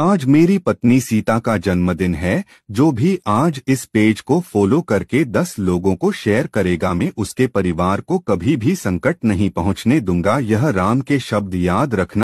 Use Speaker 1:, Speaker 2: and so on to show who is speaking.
Speaker 1: आज मेरी पत्नी सीता का जन्मदिन है जो भी आज इस पेज को फॉलो करके दस लोगों को शेयर करेगा मैं उसके परिवार को कभी भी संकट नहीं पहुंचने दूंगा यह राम के शब्द याद रखना